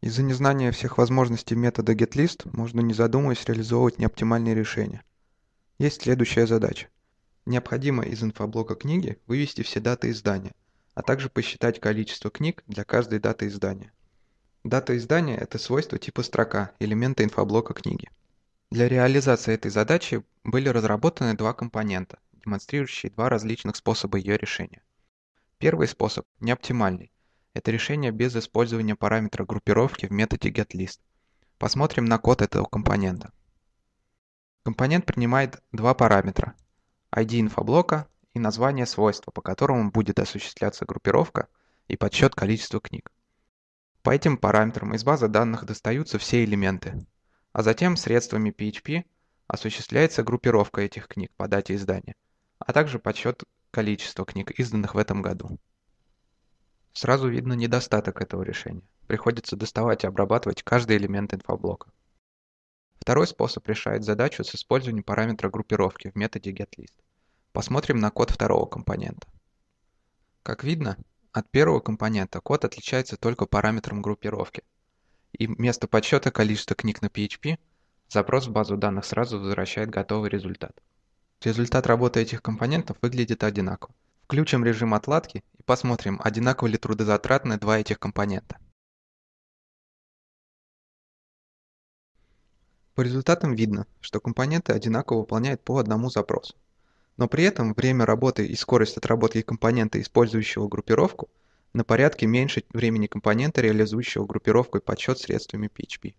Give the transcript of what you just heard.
Из-за незнания всех возможностей метода getList можно не задумываясь реализовывать неоптимальные решения. Есть следующая задача. Необходимо из инфоблока книги вывести все даты издания, а также посчитать количество книг для каждой даты издания. Дата издания – это свойство типа строка элемента инфоблока книги. Для реализации этой задачи были разработаны два компонента, демонстрирующие два различных способа ее решения. Первый способ – неоптимальный. Это решение без использования параметра группировки в методе getList. Посмотрим на код этого компонента. Компонент принимает два параметра – ID инфоблока и название свойства, по которому будет осуществляться группировка и подсчет количества книг. По этим параметрам из базы данных достаются все элементы, а затем средствами PHP осуществляется группировка этих книг по дате издания, а также подсчет количества книг, изданных в этом году. Сразу видно недостаток этого решения. Приходится доставать и обрабатывать каждый элемент инфоблока. Второй способ решает задачу с использованием параметра группировки в методе getList. Посмотрим на код второго компонента. Как видно, от первого компонента код отличается только параметром группировки. И вместо подсчета количества книг на PHP запрос в базу данных сразу возвращает готовый результат. Результат работы этих компонентов выглядит одинаково. Включим режим отладки Посмотрим, одинаково ли трудозатратны два этих компонента. По результатам видно, что компоненты одинаково выполняют по одному запросу. Но при этом время работы и скорость отработки компонента, использующего группировку, на порядке меньше времени компонента, реализующего группировку и подсчет средствами PHP.